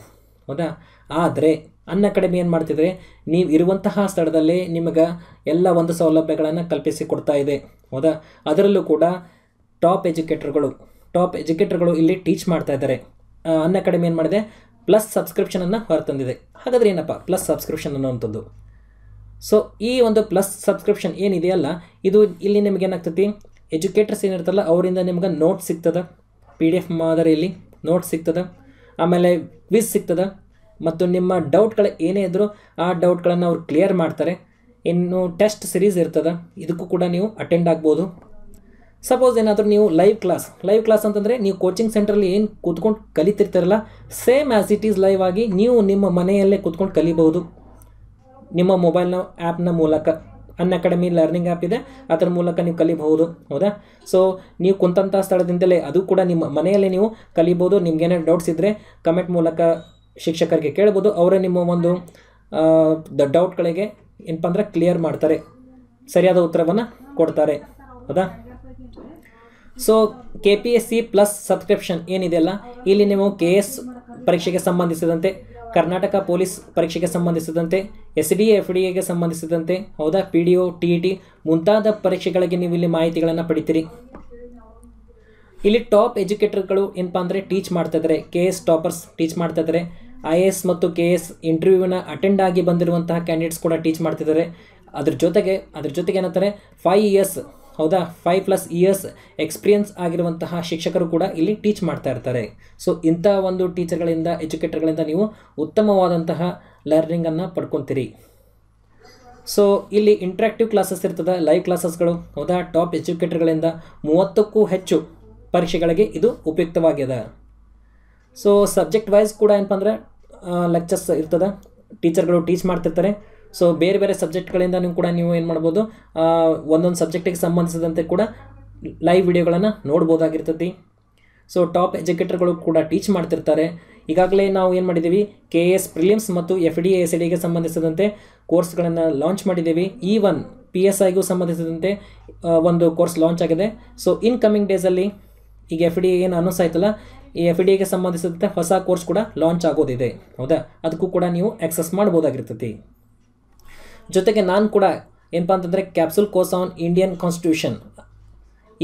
ಹೌದಾ ಆದರೆ ಅನ್ನ ಅಕಾಡೆಮಿ ಏನು ಮಾಡ್ತಿದ್ರೆ ನೀವು ಇರುವಂತಹ ಸ್ಥಳದಲ್ಲಿ ನಿಮಗೆ ಎಲ್ಲ ಒಂದು ಸೌಲಭ್ಯಗಳನ್ನು ಕಲ್ಪಿಸಿ ಕೊಡ್ತಾ ಇದೆ ಹೌದಾ ಅದರಲ್ಲೂ ಕೂಡ ಟಾಪ್ ಎಜುಕೇಟರ್ಗಳು ಟಾಪ್ ಎಜುಕೇಟರ್ಗಳು ಇಲ್ಲಿ ಟೀಚ್ ಮಾಡ್ತಾ ಇದ್ದಾರೆ ಅನ್ನ ಅಕಾಡೆಮಿ ಏನು ಮಾಡಿದೆ ಪ್ಲಸ್ ಸಬ್ಸ್ಕ್ರಿಪ್ಷನನ್ನು ಹೊರತಂದಿದೆ ಹಾಗಾದರೆ ಏನಪ್ಪ ಪ್ಲಸ್ ಸಬ್ಸ್ಕ್ರಿಪ್ಷನ್ ಅನ್ನುವಂಥದ್ದು ಸೊ ಈ ಒಂದು ಪ್ಲಸ್ ಸಬ್ಸ್ಕ್ರಿಪ್ಷನ್ ಏನಿದೆಯಲ್ಲ ಇದು ಇಲ್ಲಿ ನಿಮ್ಗೆ ಏನಾಗ್ತೈತಿ ಎಜುಕೇಟರ್ಸ್ ಏನಿರ್ತಲ್ಲ ಅವರಿಂದ ನಿಮ್ಗೆ ನೋಟ್ಸ್ ಸಿಗ್ತದೆ ಪಿ ಡಿ ಎಫ್ ಮಾದರಿಯಲ್ಲಿ ನೋಟ್ಸ್ ಸಿಗ್ತದೆ ಆಮೇಲೆ ವಿಸ್ ಸಿಗ್ತದೆ ಮತ್ತು ನಿಮ್ಮ ಡೌಟ್ಗಳು ಏನೇ ಇದ್ದರೂ ಆ ಡೌಟ್ಗಳನ್ನು ಅವ್ರು ಕ್ಲಿಯರ್ ಮಾಡ್ತಾರೆ ಇನ್ನು ಟೆಸ್ಟ್ ಸಿರೀಸ್ ಇರ್ತದೆ ಇದಕ್ಕೂ ಕೂಡ ನೀವು ಅಟೆಂಡ್ ಆಗ್ಬೋದು ಸಪೋಸ್ ಏನಾದರೂ ನೀವು ಲೈವ್ ಕ್ಲಾಸ್ ಲೈವ್ ಕ್ಲಾಸ್ ಅಂತಂದರೆ ನೀವು ಕೋಚಿಂಗ್ ಸೆಂಟ್ರಲ್ಲಿ ಏನು ಕೂತ್ಕೊಂಡು ಕಲಿತಿರ್ತಾರಲ್ಲ same as it is live ಆಗಿ ನೀವು ನಿಮ್ಮ ಮನೆಯಲ್ಲೇ ಕೂತ್ಕೊಂಡು ಕಲಿಬಹುದು ನಿಮ್ಮ ಮೊಬೈಲ್ನ ಆ್ಯಪ್ನ ಮೂಲಕ ಅನ್ ಅಕಾಡೆಮಿ ಲರ್ನಿಂಗ್ ಆ್ಯಪ್ ಇದೆ ಅದರ ಮೂಲಕ ನೀವು ಕಲಿಬಹುದು ಹೌದಾ ಸೊ ನೀವು ಕುಂತಂಥ ಸ್ಥಳದಿಂದಲೇ ಅದು ಕೂಡ ನಿಮ್ಮ ಮನೆಯಲ್ಲೇ ನೀವು ಕಲಿಬೋದು ಏನೇನು ಡೌಟ್ಸ್ ಇದ್ದರೆ ಕಮೆಂಟ್ ಮೂಲಕ ಶಿಕ್ಷಕರಿಗೆ ಕೇಳ್ಬೋದು ಅವರೇ ನಿಮ್ಮ ಒಂದು ಡೌಟ್ಗಳಿಗೆ ಏನಪ್ಪ ಅಂದರೆ ಕ್ಲಿಯರ್ ಮಾಡ್ತಾರೆ ಸರಿಯಾದ ಉತ್ತರವನ್ನು ಕೊಡ್ತಾರೆ ಹೌದಾ so K P S C plus subscription ಏನಿದೆಯಲ್ಲ ಇಲ್ಲಿ ನೀವು ಕೆ ಎಸ್ ಪರೀಕ್ಷೆಗೆ ಸಂಬಂಧಿಸಿದಂತೆ ಕರ್ನಾಟಕ ಪೊಲೀಸ್ ಪರೀಕ್ಷೆಗೆ ಸಂಬಂಧಿಸಿದಂತೆ ಎಸ್ ಡಿ ಎಫ್ ಡಿ ಎಗೆ ಸಂಬಂಧಿಸಿದಂತೆ ಹೌದಾ P D O T E T ಮುಂತಾದ ಪರೀಕ್ಷೆಗಳಿಗೆ ನೀವು ಇಲ್ಲಿ ಮಾಹಿತಿಗಳನ್ನು ಪಡಿತೀರಿ ಇಲ್ಲಿ ಟಾಪ್ ಎಜುಕೇಟರ್ಗಳು ಏನಪ್ಪ ಅಂದರೆ ಟೀಚ್ ಮಾಡ್ತಾ ಇದ್ದಾರೆ ಕೆ ಎಸ್ ಟಾಪರ್ಸ್ ಟೀಚ್ ಮಾಡ್ತಾ ಇದ್ದಾರೆ ಐ ಎ ಎಸ್ ಮತ್ತು ಕೆ ಎಸ್ ಇಂಟರ್ವ್ಯೂವನ್ನು ಅಟೆಂಡ್ ಆಗಿ ಬಂದಿರುವಂತಹ ಕ್ಯಾಂಡಿಡೇಟ್ಸ್ ಕೂಡ ಟೀಚ್ ಮಾಡ್ತಿದ್ದಾರೆ ಅದ್ರ ಜೊತೆಗೆ ಅದ್ರ ಜೊತೆಗೆ ಏನಂತಾರೆ ಫೈ ಇಯರ್ಸ್ ಹೌದಾ ಫೈವ್ ಪ್ಲಸ್ ಇಯರ್ಸ್ ಎಕ್ಸ್ಪೀರಿಯನ್ಸ್ ಆಗಿರುವಂತಹ ಶಿಕ್ಷಕರು ಕೂಡ ಇಲ್ಲಿ ಟೀಚ್ ಮಾಡ್ತಾ ಇರ್ತಾರೆ ಸೊ ಇಂಥ ಒಂದು ಟೀಚರ್ಗಳಿಂದ ಎಜುಕೇಟರ್ಗಳಿಂದ ನೀವು ಉತ್ತಮವಾದಂತಹ ಲರ್ನಿಂಗನ್ನು ಪಡ್ಕೊತೀರಿ ಸೊ ಇಲ್ಲಿ ಇಂಟ್ರಾಕ್ಟಿವ್ ಕ್ಲಾಸಸ್ ಇರ್ತದೆ ಲೈವ್ ಕ್ಲಾಸಸ್ಗಳು ಹೌದಾ ಟಾಪ್ ಎಜುಕೇಟರ್ಗಳಿಂದ ಮೂವತ್ತಕ್ಕೂ ಹೆಚ್ಚು ಪರೀಕ್ಷೆಗಳಿಗೆ ಇದು ಉಪಯುಕ್ತವಾಗಿದೆ ಸೊ ಸಬ್ಜೆಕ್ಟ್ ವೈಸ್ ಕೂಡ ಏನಪ್ಪ ಅಂದ್ರೆ ಲೆಕ್ಚರ್ಸ್ ಇರ್ತದೆ ಟೀಚರ್ಗಳು ಟೀಚ್ ಮಾಡ್ತಿರ್ತಾರೆ ಸೊ ಬೇರೆ ಬೇರೆ ಸಬ್ಜೆಕ್ಟ್ಗಳಿಂದ ನೀವು ಕೂಡ ನೀವು ಏನು ಮಾಡ್ಬೋದು ಒಂದೊಂದು ಸಬ್ಜೆಕ್ಟಿಗೆ ಸಂಬಂಧಿಸಿದಂತೆ ಕೂಡ ಲೈವ್ ವಿಡಿಯೋಗಳನ್ನು ನೋಡ್ಬೋದಾಗಿರ್ತೈತಿ ಸೊ ಟಾಪ್ ಎಜುಕೇಟರ್ಗಳು ಕೂಡ ಟೀಚ್ ಮಾಡ್ತಿರ್ತಾರೆ ಈಗಾಗಲೇ ನಾವು ಏನು ಮಾಡಿದ್ದೀವಿ ಕೆ ಎಸ್ ಪ್ರಿಲಿಮ್ಸ್ ಮತ್ತು ಎಫ್ ಡಿ ಎಸ್ ಡಿಗೆ ಸಂಬಂಧಿಸಿದಂತೆ ಕೋರ್ಸ್ಗಳನ್ನು ಲಾಂಚ್ ಮಾಡಿದ್ದೀವಿ ಈ e ಒನ್ ಪಿ ಎಸ್ ಐಗೂ ಸಂಬಂಧಿಸಿದಂತೆ ಒಂದು ಕೋರ್ಸ್ ಲಾಂಚ್ ಆಗಿದೆ ಸೊ ಇನ್ ಕಮಿಂಗ್ ಡೇಸಲ್ಲಿ ಈಗ ಎಫ್ ಡಿ ಏನು ಅನೌನ್ಸ್ ಆಯ್ತಲ್ಲ ಈ ಎಫ್ ಡಿಗೆ ಸಂಬಂಧಿಸಿದಂತೆ ಹೊಸ ಕೋರ್ಸ್ ಕೂಡ ಲಾಂಚ್ ಆಗೋದಿದೆ ಹೌದಾ ಅದಕ್ಕೂ ಕೂಡ ನೀವು ಆಕ್ಸಸ್ ಮಾಡ್ಬೋದಾಗಿರ್ತೈತಿ ಜೊತೆಗೆ ನಾನು ಕೂಡ ಏನಪ್ಪ ಅಂತಂದರೆ capsule course on Indian constitution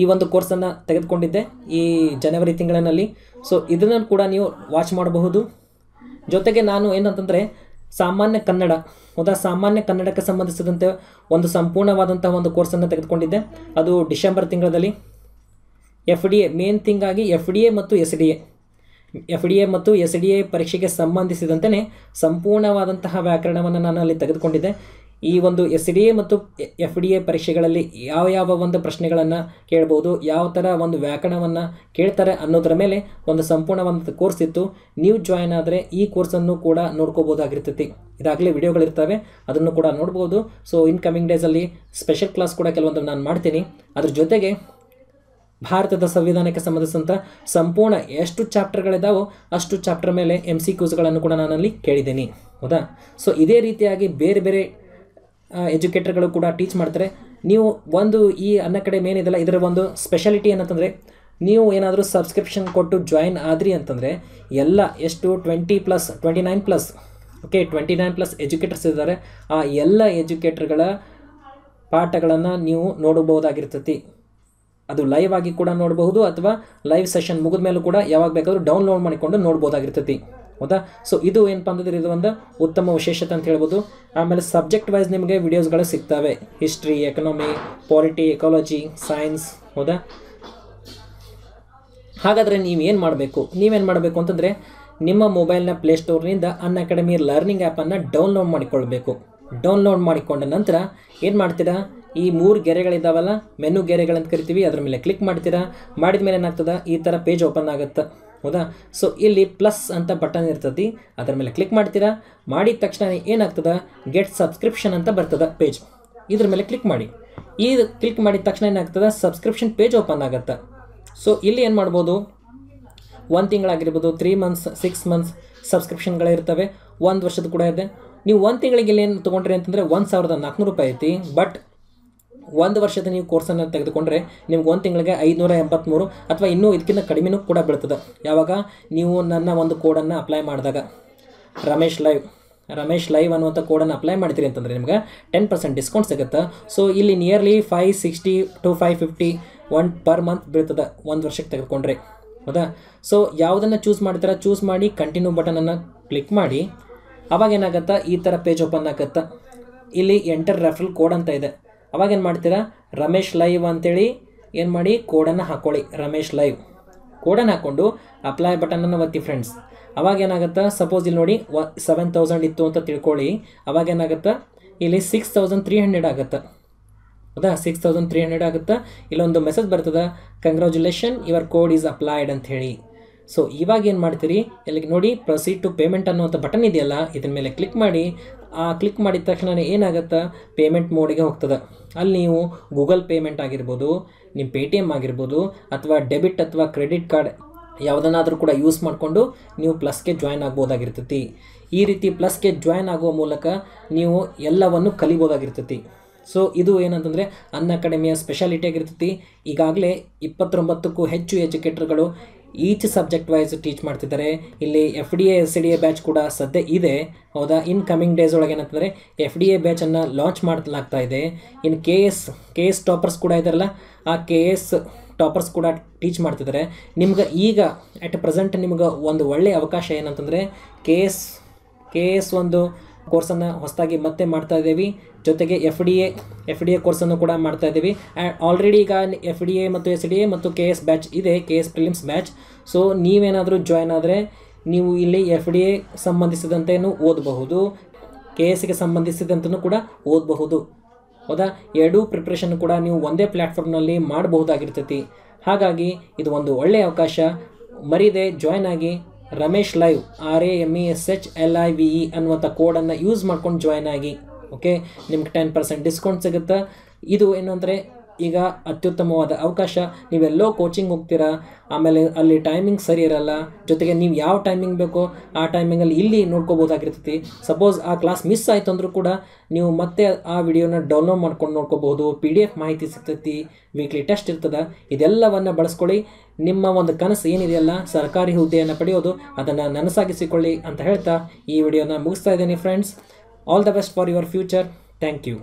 ಈ ಒಂದು ಕೋರ್ಸನ್ನು ತೆಗೆದುಕೊಂಡಿದ್ದೆ ಈ ಜನವರಿ ತಿಂಗಳಿನಲ್ಲಿ ಸೊ ಇದನ್ನು ಕೂಡ ನೀವು ವಾಚ್ ಮಾಡಬಹುದು ಜೊತೆಗೆ ನಾನು ಏನಂತಂದರೆ ಸಾಮಾನ್ಯ ಕನ್ನಡ ಹೌದಾ ಸಾಮಾನ್ಯ ಕನ್ನಡಕ್ಕೆ ಸಂಬಂಧಿಸಿದಂತೆ ಒಂದು ಸಂಪೂರ್ಣವಾದಂಥ ಒಂದು ಕೋರ್ಸನ್ನು ತೆಗೆದುಕೊಂಡಿದ್ದೆ ಅದು ಡಿಸೆಂಬರ್ ತಿಂಗಳಲ್ಲಿ F D A main thing ಆಗಿ ಎಫ್ ಡಿ ಎ ಮತ್ತು S D A F D A ಮತ್ತು ಎಸ್ ಡಿ ಎ ಪರೀಕ್ಷೆಗೆ ಸಂಬಂಧಿಸಿದಂತೆಯೇ ಸಂಪೂರ್ಣವಾದಂತಹ ವ್ಯಾಕರಣವನ್ನು ನಾನು ಅಲ್ಲಿ ತೆಗೆದುಕೊಂಡಿದ್ದೆ ಈ ಒಂದು ಎಸ್ ಡಿ ಎ ಮತ್ತು ಎಫ್ ಡಿ ಎ ಪರೀಕ್ಷೆಗಳಲ್ಲಿ ಯಾವ ಯಾವ ಒಂದು ಪ್ರಶ್ನೆಗಳನ್ನು ಕೇಳ್ಬೋದು ಯಾವ ಥರ ಒಂದು ವ್ಯಾಕರಣವನ್ನು ಕೇಳ್ತಾರೆ ಅನ್ನೋದರ ಮೇಲೆ ಒಂದು ಸಂಪೂರ್ಣವಾದಂಥ ಕೋರ್ಸ್ ಇತ್ತು ನೀವು ಜಾಯ್ನ್ ಆದರೆ ಈ ಕೋರ್ಸನ್ನು ಕೂಡ ನೋಡ್ಕೋಬೋದಾಗಿರ್ತೈತಿ ಇದಾಗಲೇ ವಿಡಿಯೋಗಳಿರ್ತವೆ ಅದನ್ನು ಕೂಡ ನೋಡ್ಬೋದು ಸೊ ಇನ್ ಕಮಿಂಗ್ ಡೇಸಲ್ಲಿ ಸ್ಪೆಷಲ್ ಕ್ಲಾಸ್ ಕೂಡ ಕೆಲವೊಂದು ನಾನು ಮಾಡ್ತೀನಿ ಅದ್ರ ಜೊತೆಗೆ ಭಾರತದ ಸಂವಿಧಾನಕ್ಕೆ ಸಂಬಂಧಿಸಿದಂಥ ಸಂಪೂರ್ಣ ಎಷ್ಟು ಚಾಪ್ಟರ್ಗಳಿದ್ದಾವೋ ಅಷ್ಟು ಚಾಪ್ಟರ್ ಮೇಲೆ ಎಮ್ ಸಿ ಕ್ಯೂಸ್ಗಳನ್ನು ಕೂಡ ನಾನಲ್ಲಿ ಕೇಳಿದ್ದೀನಿ ಹೌದಾ ಸೊ ಇದೇ ರೀತಿಯಾಗಿ ಬೇರೆ ಬೇರೆ ಎಜುಕೇಟರ್ಗಳು ಕೂಡ ಟೀಚ್ ಮಾಡ್ತಾರೆ ನೀವು ಒಂದು ಈ ಅನ್ನ ಕಡೆ ಏನಿದೆಲ್ಲ ಇದರ ಒಂದು ಸ್ಪೆಷಾಲಿಟಿ ಏನಂತಂದರೆ ನೀವು ಏನಾದರೂ ಸಬ್ಸ್ಕ್ರಿಪ್ಷನ್ ಕೊಟ್ಟು ಜಾಯಿನ್ ಆದ್ರಿ ಅಂತಂದರೆ ಎಲ್ಲ ಎಷ್ಟು twenty plus twenty nine plus okay twenty nine plus educators ಇದ್ದಾರೆ ಆ ಎಲ್ಲ ಎಜುಕೇಟರ್ಗಳ ಪಾಠಗಳನ್ನು ನೀವು ನೋಡಬಹುದಾಗಿರ್ತತಿ ಅದು ಲೈವ್ ಆಗಿ ಕೂಡ ನೋಡಬಹುದು ಅಥವಾ ಲೈವ್ ಸೆಷನ್ ಮುಗಿದ ಮೇಲೂ ಕೂಡ ಯಾವಾಗ ಬೇಕಾದರೂ ಡೌನ್ಲೋಡ್ ಮಾಡಿಕೊಂಡು ನೋಡ್ಬೋದಾಗಿರ್ತೈತಿ ಹೌದಾ ಸೊ ಇದು ಏನಪ್ಪ ಅಂತಂದ್ರೆ ಇದು ಒಂದು ಉತ್ತಮ ವಿಶೇಷತೆ ಅಂತ ಹೇಳ್ಬೋದು ಆಮೇಲೆ ಸಬ್ಜೆಕ್ಟ್ ವೈಸ್ ನಿಮಗೆ ವಿಡಿಯೋಸ್ಗಳು ಸಿಗ್ತವೆ history economy polity ecology science ಹೌದಾ ಹಾಗಾದರೆ ಏನು ಮಾಡಬೇಕು ನೀವೇನು ಮಾಡಬೇಕು ಅಂತಂದರೆ ನಿಮ್ಮ ಮೊಬೈಲ್ನ ಪ್ಲೇಸ್ಟೋರ್ನಿಂದ ಅನ್ ಅಕಾಡೆಮಿ ಲರ್ನಿಂಗ್ ಆ್ಯಪನ್ನು ಡೌನ್ಲೋಡ್ ಮಾಡಿಕೊಳ್ಬೇಕು ಡೌನ್ಲೋಡ್ ಮಾಡಿಕೊಂಡ ನಂತರ ಏನು ಮಾಡ್ತೀರಾ ಈ ಮೂರು ಗೆರೆಗಳಿದ್ದಾವಲ್ಲ ಮೆನು ಗೆರೆಗಳಂತ ಕರಿತೀವಿ ಅದ್ರ ಮೇಲೆ ಕ್ಲಿಕ್ ಮಾಡ್ತೀರಾ ಮಾಡಿದ ಮೇಲೆ ಏನಾಗ್ತದೆ ಈ ಥರ ಪೇಜ್ ಓಪನ್ ಆಗುತ್ತೆ ಹೌದಾ ಸೊ ಇಲ್ಲಿ ಪ್ಲಸ್ ಅಂತ ಬಟನ್ ಇರ್ತದೆ ಅದರ ಮೇಲೆ ಕ್ಲಿಕ್ ಮಾಡ್ತೀರಾ ಮಾಡಿದ ತಕ್ಷಣ ಏನಾಗ್ತದೆ ಗೆಟ್ ಸಬ್ಸ್ಕ್ರಿಪ್ಷನ್ ಅಂತ ಬರ್ತದೆ ಪೇಜ್ ಇದ್ರ ಮೇಲೆ ಕ್ಲಿಕ್ ಮಾಡಿ ಈ ಕ್ಲಿಕ್ ಮಾಡಿದ ತಕ್ಷಣ ಏನಾಗ್ತದೆ ಸಬ್ಸ್ಕ್ರಿಪ್ಷನ್ ಪೇಜ್ ಓಪನ್ ಆಗುತ್ತೆ ಸೊ ಇಲ್ಲಿ ಏನು ಮಾಡ್ಬೋದು ಒಂದು ತಿಂಗಳಾಗಿರ್ಬೋದು ತ್ರೀ ಮಂತ್ಸ್ ಸಿಕ್ಸ್ ಮಂತ್ಸ್ ಸಬ್ಸ್ಕ್ರಿಪ್ಷನ್ಗಳಿರ್ತವೆ ಒಂದು ವರ್ಷದ ಕೂಡ ಇದೆ ನೀವು ಒಂದು ತಿಂಗಳಿಗೆ ಇಲ್ಲಿ ಏನು ತೊಗೊಂಡ್ರಿ ಅಂತಂದರೆ ಒಂದು ಸಾವಿರದ ನಾಲ್ಕುನೂರು ರೂಪಾಯಿ ಐತಿ ಬಟ್ ಒಂದು ವರ್ಷದ ನೀವು ಕೋರ್ಸನ್ನು ತೆಗೆದುಕೊಂಡ್ರೆ ನಿಮ್ಗೆ ಒಂದು ತಿಂಗಳಿಗೆ ಐದುನೂರ ಎಂಬತ್ತ್ಮೂರು ಅಥವಾ ಇನ್ನೂ ಇದಕ್ಕಿಂತ ಕಡಿಮೆನೂ ಕೂಡ ಬೀಳ್ತದೆ ಯಾವಾಗ ನೀವು ನನ್ನ ಒಂದು ಕೋಡನ್ನು ಅಪ್ಲೈ ಮಾಡಿದಾಗ ರಮೇಶ್ ಲೈವ್ ರಮೇಶ್ ಲೈವ್ ಅನ್ನುವಂಥ ಕೋಡನ್ನು ಅಪ್ಲೈ ಮಾಡ್ತೀರಿ ಅಂತಂದರೆ ನಿಮ್ಗೆ ಟೆನ್ ಪರ್ಸೆಂಟ್ ಡಿಸ್ಕೌಂಟ್ ಸಿಗುತ್ತೆ ಸೊ ಇಲ್ಲಿ nearly five sixty two five fifty one per month ಬೀಳ್ತದೆ ಒಂದು ವರ್ಷಕ್ಕೆ ತೆಗೆದುಕೊಂಡ್ರೆ ಹೌದಾ ಸೊ ಯಾವುದನ್ನು ಚೂಸ್ ಮಾಡ್ತೀರಾ ಚೂಸ್ ಮಾಡಿ ಕಂಟಿನ್ಯೂ ಬಟನನ್ನು ಕ್ಲಿಕ್ ಮಾಡಿ ಅವಾಗ ಏನಾಗತ್ತಾ ಈ ಥರ ಪೇಜ್ ಓಪನ್ ಆಗತ್ತಾ ಇಲ್ಲಿ ಎಂಟರ್ ರೆಫ್ರಲ್ ಕೋಡ್ ಅಂತ ಇದೆ ಅವಾಗ ಏನು ಮಾಡ್ತೀರಾ ರಮೇಶ್ ಲೈವ್ ಅಂತೇಳಿ ಏನು ಮಾಡಿ ಕೋಡನ್ನು ಹಾಕ್ಕೊಳ್ಳಿ ರಮೇಶ್ ಲೈವ್ ಕೋಡನ್ನು ಹಾಕ್ಕೊಂಡು ಅಪ್ಲೈ ಬಟನನ್ನು ಒತ್ತಿ ಫ್ರೆಂಡ್ಸ್ ಅವಾಗ ಏನಾಗುತ್ತೆ ಸಪೋಸ್ ಇಲ್ಲಿ ನೋಡಿ ವ ಸೆವೆನ್ ತೌಸಂಡ್ ಇತ್ತು ಅಂತ ತಿಳ್ಕೊಳ್ಳಿ ಅವಾಗ ಏನಾಗುತ್ತೆ ಇಲ್ಲಿ ಸಿಕ್ಸ್ ತೌಸಂಡ್ ತ್ರೀ ಹಂಡ್ರೆಡ್ ಆಗುತ್ತೆ ಹೌದಾ ಸಿಕ್ಸ್ ತೌಸಂಡ್ ತ್ರೀ ಹಂಡ್ರೆಡ್ ಆಗುತ್ತೆ ಇಲ್ಲೊಂದು ಮೆಸೇಜ್ ಬರ್ತದೆ congratulation your code is applied ಅಂತ ಹೇಳಿ ಸೊ ಇವಾಗ ಏನು ಮಾಡ್ತೀರಿ ಎಲ್ಲಿಗೆ ನೋಡಿ ಪ್ರೊಸೀಡ್ ಟು ಪೇಮೆಂಟ್ ಅನ್ನುವಂಥ ಬಟನ್ ಇದೆಯಲ್ಲ ಇದರ ಮೇಲೆ ಕ್ಲಿಕ್ ಮಾಡಿ ಆ ಕ್ಲಿಕ್ ಮಾಡಿದ ತಕ್ಷಣ ಏನಾಗುತ್ತೆ ಪೇಮೆಂಟ್ ಮೋಡಿಗೆ ಹೋಗ್ತದೆ ಅಲ್ಲಿ ನೀವು ಗೂಗಲ್ ಪೇಮೆಂಟ್ ಆಗಿರ್ಬೋದು ನಿಮ್ಮ ಪೇ ಟಿ ಎಮ್ ಆಗಿರ್ಬೋದು ಅಥವಾ ಡೆಬಿಟ್ ಅಥವಾ ಕ್ರೆಡಿಟ್ ಕಾರ್ಡ್ ಯಾವುದನ್ನಾದರೂ ಕೂಡ ಯೂಸ್ ಮಾಡಿಕೊಂಡು ನೀವು ಪ್ಲಸ್ಗೆ ಜಾಯ್ನ್ ಆಗ್ಬೋದಾಗಿರ್ತೈತಿ ಈ ರೀತಿ ಪ್ಲಸ್ಗೆ ಜಾಯ್ನ್ ಆಗುವ ಮೂಲಕ ನೀವು ಎಲ್ಲವನ್ನು ಕಲಿಬೋದಾಗಿರ್ತೈತಿ ಸೊ ಇದು ಏನಂತಂದರೆ ಅನ್ ಅಕಾಡೆಮಿಯ ಸ್ಪೆಷಾಲಿಟಿ ಆಗಿರ್ತೈತಿ ಈಗಾಗಲೇ ಇಪ್ಪತ್ತೊಂಬತ್ತಕ್ಕೂ ಹೆಚ್ಚು ಎಜುಕೇಟರ್ಗಳು ಈಚ್ ಸಬ್ಜೆಕ್ಟ್ ವೈಸ್ ಟೀಚ್ ಮಾಡ್ತಿದ್ದಾರೆ ಇಲ್ಲಿ F D A S D A batch ಕೂಡ ಸದ್ಯ ಇದೆ ಹೌದಾ ಇನ್ ಕಮಿಂಗ್ ಡೇಸ್ ಒಳಗೆ ಏನಂತಂದರೆ ಎಫ್ ಡಿ ಎ ಬ್ಯಾಚನ್ನು ಲಾಂಚ್ ಮಾಡಲಾಗ್ತಾ ಇದೆ ಇನ್ನು K S K S toppers ಕೂಡ ಇದ್ದಾರಲ್ಲ ಆ ಕೆ ಎಸ್ ಟಾಪರ್ಸ್ ಕೂಡ ಟೀಚ್ ಮಾಡ್ತಿದ್ದಾರೆ ನಿಮ್ಗೆ ಈಗ ಅಟ್ ಪ್ರೆಸೆಂಟ್ ನಿಮ್ಗೆ ಒಂದು ಒಳ್ಳೆಯ ಅವಕಾಶ ಏನಂತಂದರೆ ಕೆ ಎಸ್ ಕೆ ಎಸ್ ಒಂದು ಕೋರ್ಸನ್ನು ಹೊಸದಾಗಿ ಮತ್ತೆ ಮಾಡ್ತಾ ಇದ್ದೀವಿ ಜೊತೆಗೆ F D A F D A ಕೋರ್ಸನ್ನು ಕೂಡ ಮಾಡ್ತಾ ಇದ್ದೀವಿ ಆ್ಯಂಡ್ ಆಲ್ರೆಡಿ ಈಗ ಎಫ್ ಡಿ ಎ ಮತ್ತು ಎಸ್ ಡಿ ಎ ಮತ್ತು ಕೆ ಎಸ್ ಬ್ಯಾಚ್ ಇದೆ K S prelims batch so ನೀವೇನಾದರೂ ಜಾಯ್ನ್ ಆದರೆ ನೀವು ಇಲ್ಲಿ ಎಫ್ ಡಿ ಎ ಸಂಬಂಧಿಸಿದಂತೆಯೂ ಓದಬಹುದು ಕೆ ಎಸ್ಗೆ ಸಂಬಂಧಿಸಿದಂತೂ ಕೂಡ ಓದಬಹುದು ಹೌದಾ ಎರಡೂ ಪ್ರಿಪ್ರೇಷನ್ ಕೂಡ ನೀವು ಒಂದೇ ಪ್ಲ್ಯಾಟ್ಫಾರ್ಮ್ನಲ್ಲಿ ಮಾಡಬಹುದಾಗಿರ್ತೈತಿ ಹಾಗಾಗಿ ಇದು ಒಂದು ಒಳ್ಳೆಯ ಅವಕಾಶ ಮರೀದೆ ಜಾಯ್ನ್ ಆಗಿ Ramesh live R A M E S H L I V E e ಅನ್ನುವಂಥ ಕೋಡನ್ನು ಯೂಸ್ ಮಾಡ್ಕೊಂಡು ಜಾಯ್ನ್ ಆಗಿ ಓಕೆ ನಿಮ್ಗೆ ಟೆನ್ ಪರ್ಸೆಂಟ್ ಡಿಸ್ಕೌಂಟ್ ಸಿಗುತ್ತೆ ಇದು ಏನು ಅಂದರೆ ಈಗ ಅತ್ಯುತ್ತಮವಾದ ಅವಕಾಶ ನೀವೆಲ್ಲೋ ಕೋಚಿಂಗ್ ಹೋಗ್ತೀರಾ ಆಮೇಲೆ ಅಲ್ಲಿ ಟೈಮಿಂಗ್ ಸರಿ ಇರಲ್ಲ ಜೊತೆಗೆ ನೀವು ಯಾವ ಟೈಮಿಂಗ್ ಬೇಕೋ ಆ ಟೈಮಿಂಗಲ್ಲಿ ಇಲ್ಲಿ ನೋಡ್ಕೋಬೋದಾಗಿರ್ತೈತಿ ಸಪೋಸ್ ಆ ಕ್ಲಾಸ್ ಮಿಸ್ ಆಯಿತು ಅಂದರೂ ಕೂಡ ನೀವು ಮತ್ತೆ ಆ ವಿಡಿಯೋನ ಡೌನ್ಲೋಡ್ ಮಾಡ್ಕೊಂಡು ನೋಡ್ಕೋಬಹುದು ಪಿ ಡಿ ಎಫ್ ಮಾಹಿತಿ ಸಿಗ್ತೈತಿ ವೀಕ್ಲಿ ಟೆಸ್ಟ್ ಇರ್ತದೆ ಇದೆಲ್ಲವನ್ನು ಬಳಸ್ಕೊಳ್ಳಿ ನಿಮ್ಮ ಒಂದು ಕನಸು ಏನಿದೆಯಲ್ಲ ಸರ್ಕಾರಿ ಹುದ್ದೆಯನ್ನು ಪಡೆಯೋದು ಅದನ್ನು ನನಸಾಗಿಸಿಕೊಳ್ಳಿ ಅಂತ ಹೇಳ್ತಾ ಈ ವಿಡಿಯೋನ ಮುಗಿಸ್ತಾ ಇದ್ದೀನಿ friends all the best for your future thank you